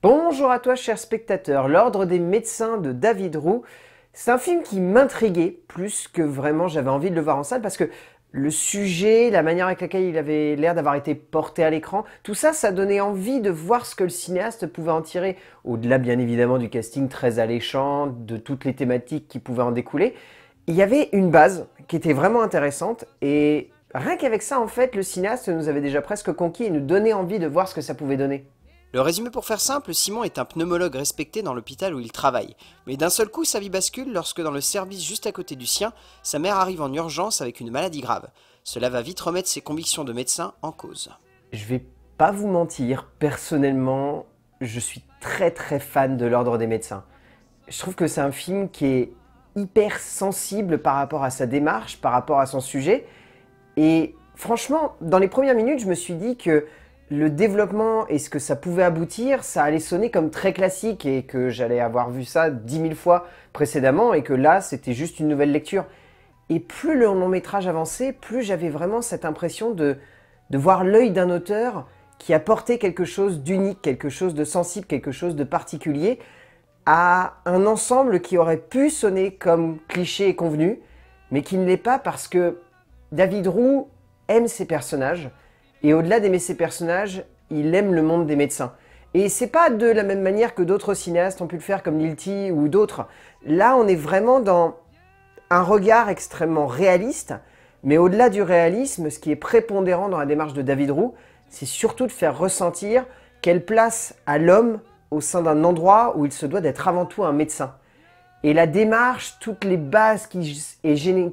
Bonjour à toi, cher spectateur. L'Ordre des médecins de David Roux. C'est un film qui m'intriguait plus que vraiment j'avais envie de le voir en salle parce que le sujet, la manière avec laquelle il avait l'air d'avoir été porté à l'écran, tout ça, ça donnait envie de voir ce que le cinéaste pouvait en tirer, au-delà bien évidemment du casting très alléchant, de toutes les thématiques qui pouvaient en découler. Il y avait une base qui était vraiment intéressante et rien qu'avec ça, en fait, le cinéaste nous avait déjà presque conquis et nous donnait envie de voir ce que ça pouvait donner. Le résumé pour faire simple, Simon est un pneumologue respecté dans l'hôpital où il travaille. Mais d'un seul coup, sa vie bascule lorsque dans le service juste à côté du sien, sa mère arrive en urgence avec une maladie grave. Cela va vite remettre ses convictions de médecin en cause. Je vais pas vous mentir, personnellement, je suis très très fan de l'Ordre des médecins. Je trouve que c'est un film qui est hyper sensible par rapport à sa démarche, par rapport à son sujet. Et franchement, dans les premières minutes, je me suis dit que le développement et ce que ça pouvait aboutir, ça allait sonner comme très classique et que j'allais avoir vu ça dix mille fois précédemment et que là, c'était juste une nouvelle lecture. Et plus le long métrage avançait, plus j'avais vraiment cette impression de, de voir l'œil d'un auteur qui apportait quelque chose d'unique, quelque chose de sensible, quelque chose de particulier à un ensemble qui aurait pu sonner comme cliché et convenu, mais qui ne l'est pas parce que David Roux aime ses personnages, et au-delà d'aimer ses personnages, il aime le monde des médecins. Et c'est pas de la même manière que d'autres cinéastes ont pu le faire comme Nilti ou d'autres. Là, on est vraiment dans un regard extrêmement réaliste, mais au-delà du réalisme, ce qui est prépondérant dans la démarche de David Roux, c'est surtout de faire ressentir quelle place a l'homme au sein d'un endroit où il se doit d'être avant tout un médecin. Et la démarche, toutes les bases qui,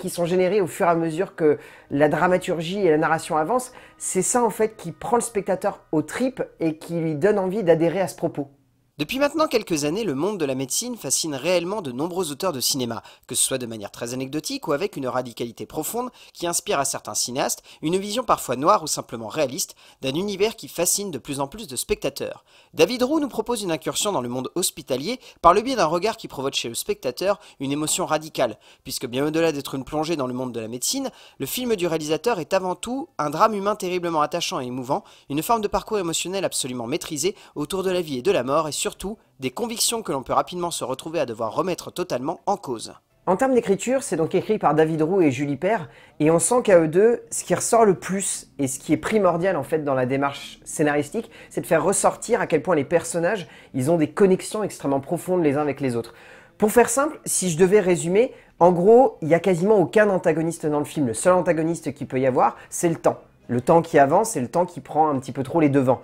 sont générées au fur et à mesure que la dramaturgie et la narration avancent, c'est ça en fait qui prend le spectateur aux tripes et qui lui donne envie d'adhérer à ce propos. Depuis maintenant quelques années, le monde de la médecine fascine réellement de nombreux auteurs de cinéma, que ce soit de manière très anecdotique ou avec une radicalité profonde qui inspire à certains cinéastes une vision parfois noire ou simplement réaliste d'un univers qui fascine de plus en plus de spectateurs. David Roux nous propose une incursion dans le monde hospitalier par le biais d'un regard qui provoque chez le spectateur une émotion radicale, puisque bien au-delà d'être une plongée dans le monde de la médecine, le film du réalisateur est avant tout un drame humain terriblement attachant et émouvant, une forme de parcours émotionnel absolument maîtrisé autour de la vie et de la mort et surtout des convictions que l'on peut rapidement se retrouver à devoir remettre totalement en cause. En termes d'écriture, c'est donc écrit par David Roux et Julie Père, et on sent qu'à eux deux, ce qui ressort le plus, et ce qui est primordial en fait dans la démarche scénaristique, c'est de faire ressortir à quel point les personnages, ils ont des connexions extrêmement profondes les uns avec les autres. Pour faire simple, si je devais résumer, en gros, il n'y a quasiment aucun antagoniste dans le film. Le seul antagoniste qui peut y avoir, c'est le temps. Le temps qui avance et le temps qui prend un petit peu trop les devants.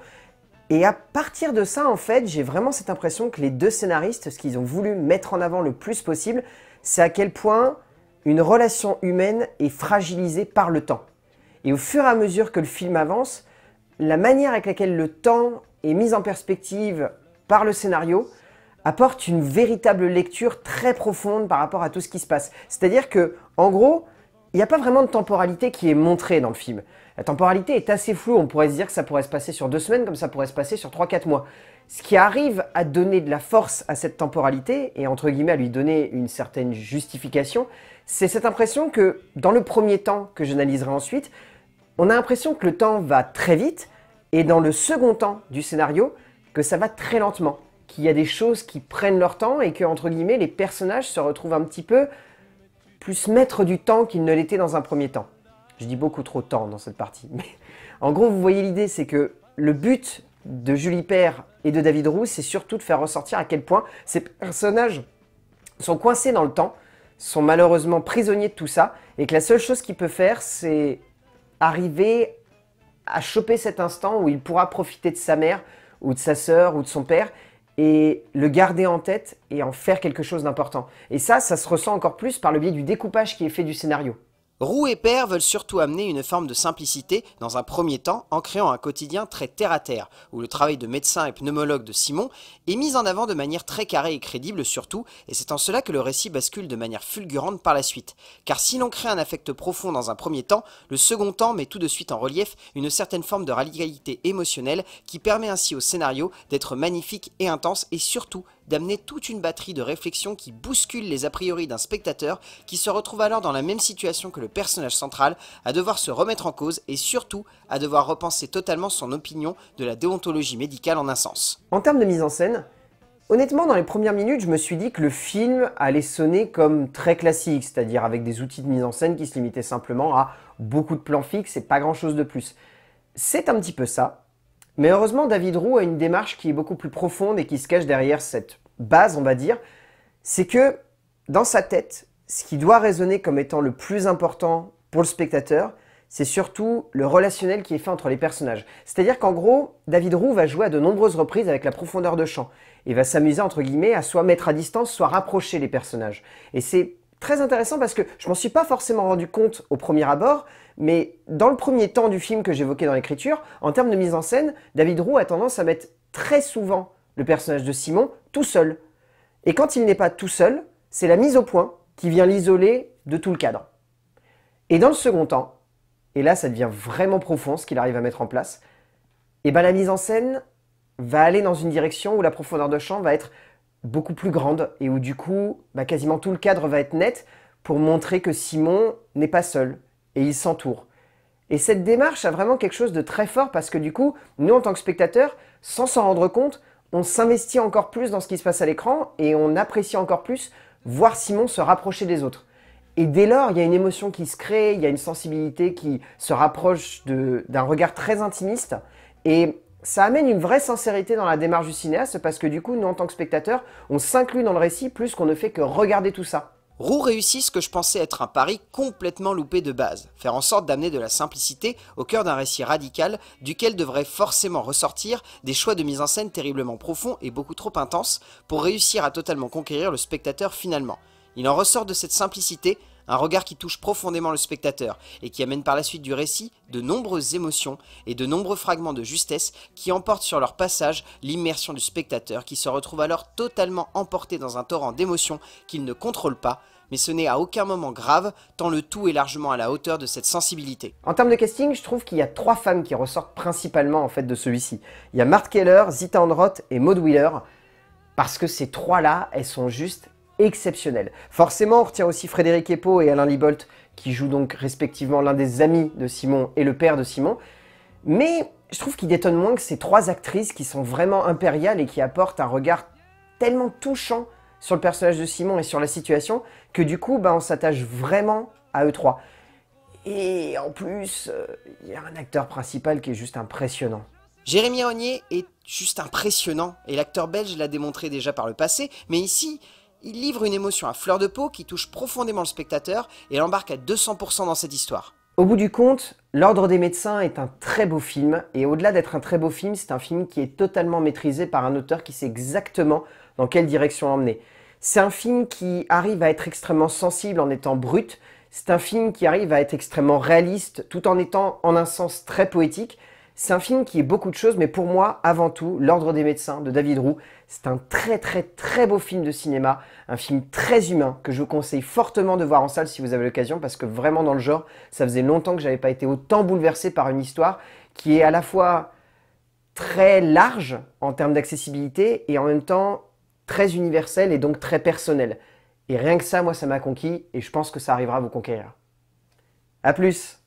Et à partir de ça, en fait, j'ai vraiment cette impression que les deux scénaristes, ce qu'ils ont voulu mettre en avant le plus possible, c'est à quel point une relation humaine est fragilisée par le temps. Et au fur et à mesure que le film avance, la manière avec laquelle le temps est mis en perspective par le scénario apporte une véritable lecture très profonde par rapport à tout ce qui se passe. C'est-à-dire que, en gros, il n'y a pas vraiment de temporalité qui est montrée dans le film. La temporalité est assez floue, on pourrait se dire que ça pourrait se passer sur deux semaines comme ça pourrait se passer sur 3-4 mois. Ce qui arrive à donner de la force à cette temporalité, et entre guillemets à lui donner une certaine justification, c'est cette impression que, dans le premier temps que j'analyserai ensuite, on a l'impression que le temps va très vite, et dans le second temps du scénario, que ça va très lentement, qu'il y a des choses qui prennent leur temps, et que, entre guillemets, les personnages se retrouvent un petit peu plus maîtres du temps qu'ils ne l'étaient dans un premier temps. Je dis beaucoup trop de temps dans cette partie. en gros, vous voyez l'idée, c'est que le but de Julie Père et de David Roux, c'est surtout de faire ressortir à quel point ces personnages sont coincés dans le temps, sont malheureusement prisonniers de tout ça, et que la seule chose qu'ils peut faire, c'est arriver à choper cet instant où il pourra profiter de sa mère, ou de sa sœur, ou de son père, et le garder en tête et en faire quelque chose d'important. Et ça, ça se ressent encore plus par le biais du découpage qui est fait du scénario. Roux et Père veulent surtout amener une forme de simplicité dans un premier temps en créant un quotidien très terre-à-terre, où le travail de médecin et pneumologue de Simon est mis en avant de manière très carrée et crédible surtout, et c'est en cela que le récit bascule de manière fulgurante par la suite. Car si l'on crée un affect profond dans un premier temps, le second temps met tout de suite en relief une certaine forme de radicalité émotionnelle qui permet ainsi au scénario d'être magnifique et intense et surtout d'amener toute une batterie de réflexions qui bouscule les a priori d'un spectateur qui se retrouve alors dans la même situation que le personnage central, à devoir se remettre en cause et surtout à devoir repenser totalement son opinion de la déontologie médicale en un sens. En termes de mise en scène, Honnêtement, dans les premières minutes, je me suis dit que le film allait sonner comme très classique, c'est-à-dire avec des outils de mise en scène qui se limitaient simplement à beaucoup de plans fixes et pas grand-chose de plus. C'est un petit peu ça, mais heureusement, David Roux a une démarche qui est beaucoup plus profonde et qui se cache derrière cette base, on va dire. C'est que dans sa tête, ce qui doit résonner comme étant le plus important pour le spectateur, c'est surtout le relationnel qui est fait entre les personnages. C'est-à-dire qu'en gros, David Roux va jouer à de nombreuses reprises avec la profondeur de champ et va s'amuser entre guillemets à soit mettre à distance, soit rapprocher les personnages. Et c'est très intéressant parce que je m'en suis pas forcément rendu compte au premier abord, mais dans le premier temps du film que j'évoquais dans l'écriture, en termes de mise en scène, David Roux a tendance à mettre très souvent le personnage de Simon tout seul. Et quand il n'est pas tout seul, c'est la mise au point qui vient l'isoler de tout le cadre. Et dans le second temps, et là ça devient vraiment profond ce qu'il arrive à mettre en place, et eh ben, la mise en scène va aller dans une direction où la profondeur de champ va être beaucoup plus grande et où du coup bah, quasiment tout le cadre va être net pour montrer que Simon n'est pas seul, et ils s'entourent. Et cette démarche a vraiment quelque chose de très fort parce que du coup, nous en tant que spectateurs, sans s'en rendre compte, on s'investit encore plus dans ce qui se passe à l'écran et on apprécie encore plus voir Simon se rapprocher des autres. Et dès lors, il y a une émotion qui se crée, il y a une sensibilité qui se rapproche d'un regard très intimiste. Et ça amène une vraie sincérité dans la démarche du cinéaste parce que du coup, nous en tant que spectateurs, on s'inclut dans le récit plus qu'on ne fait que regarder tout ça. Roux réussit ce que je pensais être un pari complètement loupé de base, faire en sorte d'amener de la simplicité au cœur d'un récit radical duquel devraient forcément ressortir des choix de mise en scène terriblement profonds et beaucoup trop intenses pour réussir à totalement conquérir le spectateur finalement. Il en ressort de cette simplicité un regard qui touche profondément le spectateur et qui amène par la suite du récit de nombreuses émotions et de nombreux fragments de justesse qui emportent sur leur passage l'immersion du spectateur qui se retrouve alors totalement emporté dans un torrent d'émotions qu'il ne contrôle pas, mais ce n'est à aucun moment grave tant le tout est largement à la hauteur de cette sensibilité. En termes de casting, je trouve qu'il y a trois femmes qui ressortent principalement en fait de celui-ci. Il y a Marthe Keller, Zita Androth et Maud Wheeler parce que ces trois-là, elles sont juste exceptionnel. Forcément, on retient aussi Frédéric Epo et Alain Libolt, qui jouent donc respectivement l'un des amis de Simon et le père de Simon. Mais je trouve qu'il détonne moins que ces trois actrices qui sont vraiment impériales et qui apportent un regard tellement touchant sur le personnage de Simon et sur la situation que du coup, bah, on s'attache vraiment à eux trois. Et en plus, euh, il y a un acteur principal qui est juste impressionnant. Jérémy Rognier est juste impressionnant, et l'acteur belge l'a démontré déjà par le passé, mais ici, il livre une émotion à fleur de peau qui touche profondément le spectateur et l'embarque à 200% dans cette histoire. Au bout du compte, L'Ordre des médecins est un très beau film, et au-delà d'être un très beau film, c'est un film qui est totalement maîtrisé par un auteur qui sait exactement dans quelle direction emmener. C'est un film qui arrive à être extrêmement sensible en étant brut, c'est un film qui arrive à être extrêmement réaliste tout en étant en un sens très poétique, c'est un film qui est beaucoup de choses, mais pour moi, avant tout, L'Ordre des médecins de David Roux, c'est un très très très beau film de cinéma, un film très humain que je vous conseille fortement de voir en salle si vous avez l'occasion, parce que vraiment dans le genre, ça faisait longtemps que j'avais pas été autant bouleversé par une histoire qui est à la fois très large en termes d'accessibilité et en même temps très universelle et donc très personnelle. Et rien que ça, moi, ça m'a conquis et je pense que ça arrivera à vous conquérir. A plus